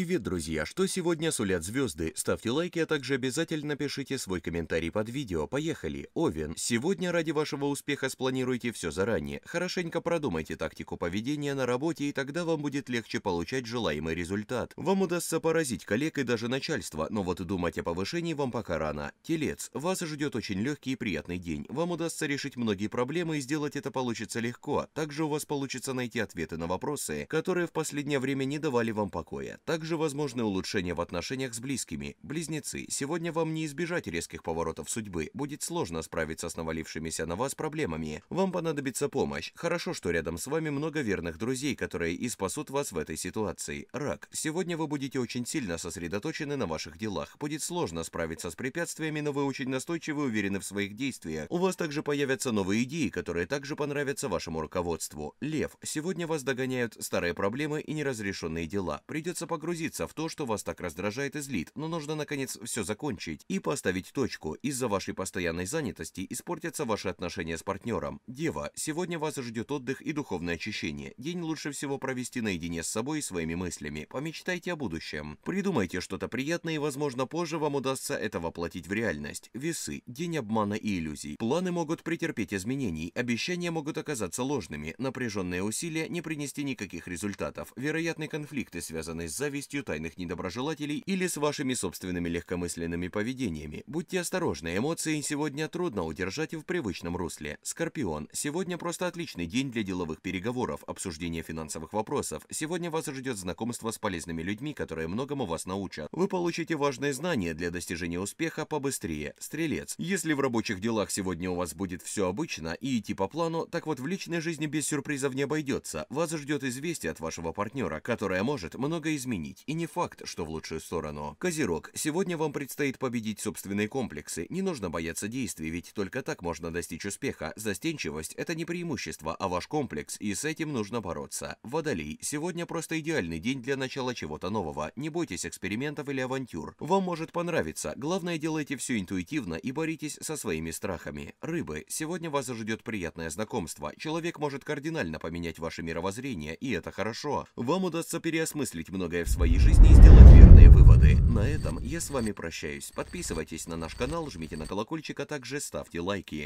Привет, друзья! Что сегодня сулят звезды? Ставьте лайки, а также обязательно пишите свой комментарий под видео. Поехали! Овен. Сегодня ради вашего успеха спланируйте все заранее. Хорошенько продумайте тактику поведения на работе, и тогда вам будет легче получать желаемый результат. Вам удастся поразить коллег и даже начальство, но вот думать о повышении вам пока рано. Телец. Вас ждет очень легкий и приятный день. Вам удастся решить многие проблемы и сделать это получится легко. Также у вас получится найти ответы на вопросы, которые в последнее время не давали вам покоя. Также также возможны улучшения в отношениях с близкими. Близнецы, сегодня вам не избежать резких поворотов судьбы. Будет сложно справиться с навалившимися на вас проблемами. Вам понадобится помощь. Хорошо, что рядом с вами много верных друзей, которые и спасут вас в этой ситуации. Рак, сегодня вы будете очень сильно сосредоточены на ваших делах. Будет сложно справиться с препятствиями, но вы очень настойчивы и уверены в своих действиях. У вас также появятся новые идеи, которые также понравятся вашему руководству. Лев, сегодня вас догоняют старые проблемы и неразрешенные дела. Придется погрузиться погрузиться в то, что вас так раздражает и злит, но нужно наконец все закончить и поставить точку. Из-за вашей постоянной занятости испортятся ваши отношения с партнером. Дева, сегодня вас ждет отдых и духовное очищение. День лучше всего провести наедине с собой и своими мыслями. Помечтайте о будущем. Придумайте что-то приятное и, возможно, позже вам удастся это воплотить в реальность. Весы, день обмана и иллюзий. Планы могут претерпеть изменений, обещания могут оказаться ложными, напряженные усилия не принести никаких результатов, Вероятные конфликты, связанные с завистью, корыстью тайных недоброжелателей или с вашими собственными легкомысленными поведениями. Будьте осторожны, эмоции сегодня трудно удержать в привычном русле. Скорпион, сегодня просто отличный день для деловых переговоров, обсуждения финансовых вопросов. Сегодня вас ждет знакомство с полезными людьми, которые многому вас научат. Вы получите важные знания для достижения успеха побыстрее. Стрелец, если в рабочих делах сегодня у вас будет все обычно и идти по плану, так вот в личной жизни без сюрпризов не обойдется. Вас ждет известие от вашего партнера, которое может много изменить изменить, и не факт, что в лучшую сторону. Козерог, сегодня вам предстоит победить собственные комплексы, не нужно бояться действий, ведь только так можно достичь успеха. Застенчивость – это не преимущество, а ваш комплекс, и с этим нужно бороться. Водолей, сегодня просто идеальный день для начала чего-то нового, не бойтесь экспериментов или авантюр. Вам может понравиться, главное делайте все интуитивно и боритесь со своими страхами. Рыбы, сегодня вас ждет приятное знакомство, человек может кардинально поменять ваше мировоззрение, и это хорошо. Вам удастся переосмыслить многое в своем своей жизни и сделать верные выводы. На этом я с вами прощаюсь. Подписывайтесь на наш канал, жмите на колокольчик, а также ставьте лайки.